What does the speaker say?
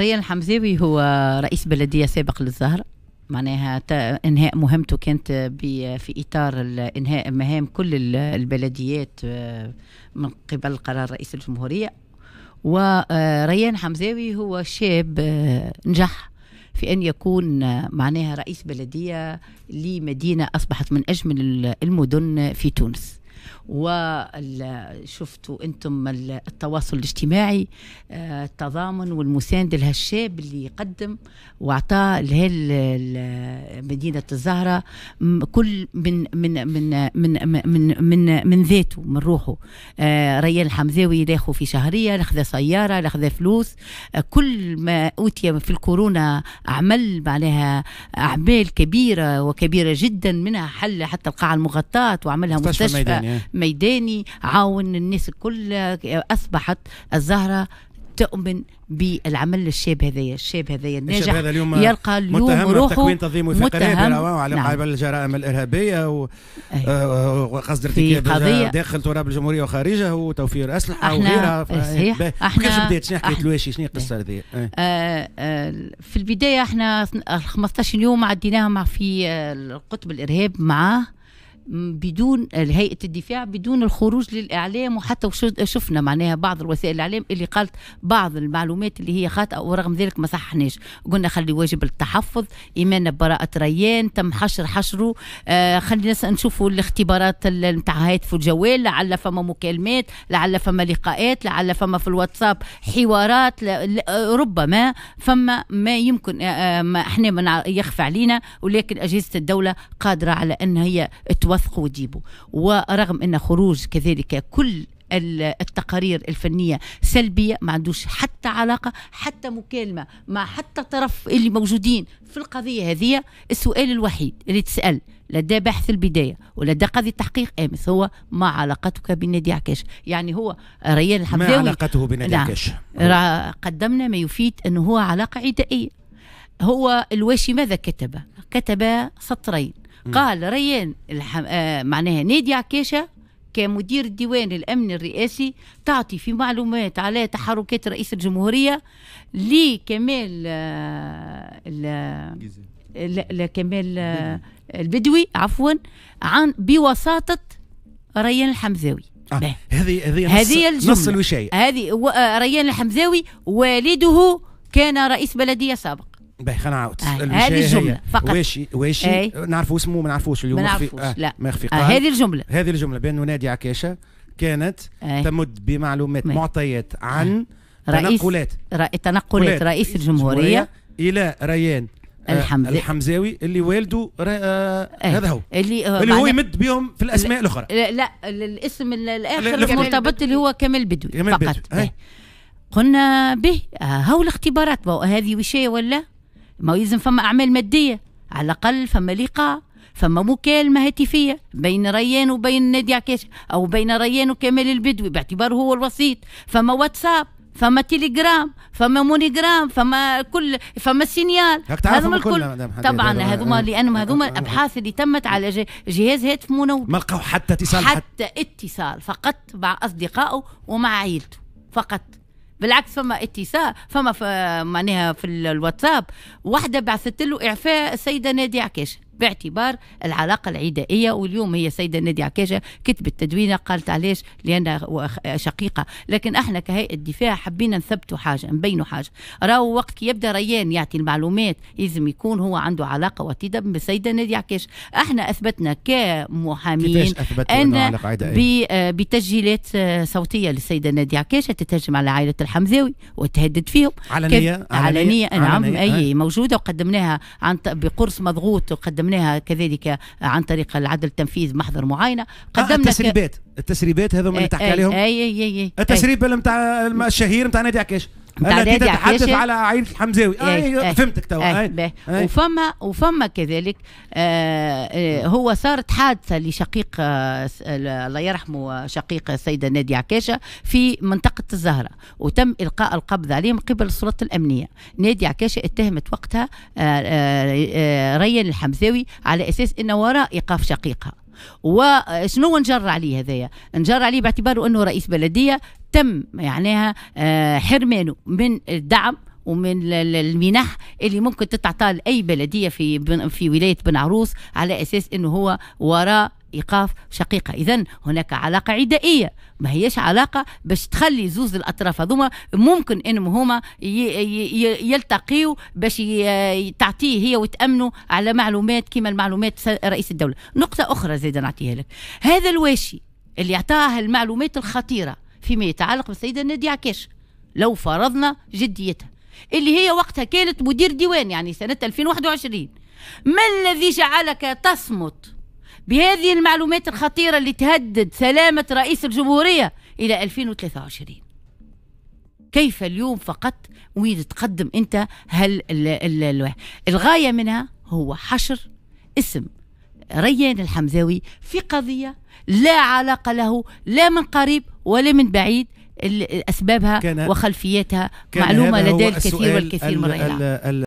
ريان الحمزاوي هو رئيس بلدية سابق للزهر معناها انهاء مهمته كانت في اطار انهاء مهام كل البلديات آه، من قبل قرار رئيس الجمهوريه وريان حمزاوي هو شاب آه، نجح في ان يكون آه، معناها رئيس بلديه لمدينه اصبحت من اجمل المدن في تونس وشفتوا انتم التواصل الاجتماعي آه، التضامن والمساند لهالشاب اللي يقدم واعطاه لهال مدينه الزهره كل من من من من من من, من ذاته من روحه آه، ريان الحمزاوي لاخو في شهريه لاخذ سياره لاخذ فلوس آه، كل ما اوتي في الكورونا عمل معناها اعمال كبيره وكبيره جدا منها حل حتى القاعه المغطاه وعملها مستشفى, مستشفى إيه. ميداني عاون الناس الكل أصبحت الزهرة تؤمن بالعمل الشاب هذايا الشاب هذايا الناجح الشاب هذا اليوم يلقى اليوم متهم روحه تكوين تنظيم فقري على نعم. الجرائم الارهابيه إيه. آه، آه، وقصد ارتكاب داخل تراب الجمهوريه وخارجه وتوفير اسلحه وغيرها صحيح احنا كيفاش بديت شنو حكيت الواشي شنو القصه إيه. هذه آه، في البدايه احنا 15 يوم عديناهم في القطب الارهاب معاه بدون هيئه الدفاع بدون الخروج للاعلام وحتى شفنا معناها بعض الوسائل الاعلام اللي قالت بعض المعلومات اللي هي خاطئه ورغم ذلك ما صححناش قلنا خلي واجب التحفظ ايماننا ببراءه ريان تم حشر حشره آه خلينا نشوفوا الاختبارات نتاع هاتف الجوال لعل فما مكالمات لعل فما لقاءات لعل فما في الواتساب حوارات ربما فما ما يمكن آه, آه، ما احنا ما يخفى علينا ولكن اجهزه الدوله قادره على ان هي تواجه وثقوا وجيبوا ورغم أن خروج كذلك كل التقارير الفنية سلبية ما عندوش حتى علاقة حتى مكالمة مع حتى طرف اللي موجودين في القضية هذه السؤال الوحيد اللي تسأل لدى بحث البداية ولدى قاضي التحقيق أمس هو ما علاقتك بنادي عكاش يعني هو ريان الحمداوي ما علاقته بنادي نعم. عكاش قدمنا ما يفيد أنه هو علاقة عدائية هو الواشي ماذا كتب كتب سطرين قال ريان الحم... آه معناها نادي عكاشه كمدير الديوان الامن الرئاسي تعطي في معلومات على تحركات رئيس الجمهوريه لكمال آه، لكمال آه، البدوي عفوا عن بوساطه ريان الحمزاوي هذه آه، هذه هذه نص, نص الوشايه هذه ريان الحمزاوي والده كان رئيس بلديه سابق باهي خلينا نعاود هذه الجمله فقط واشي واشي نعرفوا اسمه ما نعرفوش اليوم ما نعرفوش آه، لا مخفي آه هذه الجمله هذه الجمله بانه نادي عكاشه كانت أي. تمد بمعلومات مي. معطيات عن إيه. رئيس تنقلات رئيس تنقلات رئيس الجمهوريه الى ريان آه، الحمزي الحمزاوي اللي والده آه إيه. هذا هو اللي, هو, آه، اللي هو يمد بهم في الاسماء الاخرى لا, لا الاسم الاخر المرتبط اللي هو كمال بدوي كمال فقط بدوي. إيه. قلنا به هاو الاختبارات هذه وشايه ولا ما يلزم فما أعمال مادية على الأقل فما لقاء فما مكالمة هاتفية بين ريان وبين نادي عكاش أو بين ريان وكمال البدوي باعتباره هو الوسيط فما واتساب فما تيليجرام فما مونيجرام فما كل فما سينيال هذوما الكل طبعا هذوما لانهم هذوما الابحاث اللي تمت على جهاز هاتف منوب ما لقاو حتى اتصال حتى, حتى اتصال فقط مع اصدقائه ومع عائلته فقط بالعكس فما اتصال فما, معناها في الواتساب واحده بعثت له اعفاء السيده ناديه عكاشه باعتبار العلاقه العدائيه واليوم هي السيده نادي عكاشه كتبت تدوينه قالت علاش لانها شقيقه لكن احنا كهيئه دفاع حبينا نثبتوا حاجه نبينوا حاجه راهو وقت كي يبدا ريان يعطي المعلومات لازم يكون هو عنده علاقه وطيده بالسيده نادي عكاشه احنا اثبتنا كمحامين ان آه، بتسجيلات آه، صوتيه للسيده نادي عكاشه تتهجم على عائله الحمزاوي وتهدد فيهم علنيه علنيه, علنية. نعم اي موجوده وقدمناها عن بقرص مضغوط وقدم قدمناها كذلك عن طريق العدل التنفيذ محضر معاينه آه، قدمنا آه التسريبات التسريبات هذوما اللي إيه، تحكي إيه، عليهم اي اي اي إيه. التسريب نتاع الشهير نتاع نادي عكاش انا كده اتحدث على عين الحمزاوي اي آه، ايه فهمتك توا آه،, آه وفما وفما كذلك آه, آه، هو صارت حادثه لشقيق الله يرحمه شقيق السيده نادي عكاشه في منطقه الزهره وتم القاء القبض عليه من قبل السلطه الامنيه نادي عكاشه اتهمت وقتها آه آه ريان الحمزاوي على اساس انه وراء ايقاف شقيقها وشنو نجر عليه هذايا نجر عليه باعتباره انه رئيس بلديه تم معناها آه، حرمانه من الدعم ومن المنح اللي ممكن تتعطى لاي بلديه في في ولايه بن عروس على اساس انه هو وراء ايقاف شقيقه اذا هناك علاقه عدائيه ما هيش علاقه باش تخلي زوز الاطراف هذوما ممكن انهم هما يلتقيوا باش تعطيه هي وتامنوا على معلومات كما المعلومات رئيس الدوله نقطه اخرى زيد نعطيها لك هذا الواشي اللي اعطاه المعلومات الخطيره فيما يتعلق بالسيده ناديه عكاش لو فرضنا جديتها اللي هي وقتها كانت مدير ديوان يعني سنة 2021 ما الذي جعلك تصمت بهذه المعلومات الخطيرة اللي تهدد سلامة رئيس الجمهورية إلى 2023 كيف اليوم فقط وين تقدم أنت هل الـ الـ الـ الغاية منها هو حشر اسم ريان الحمزاوي في قضية لا علاقة له لا من قريب ولا من بعيد أسبابها وخلفيتها معلومة لدي الكثير والكثير من الرجال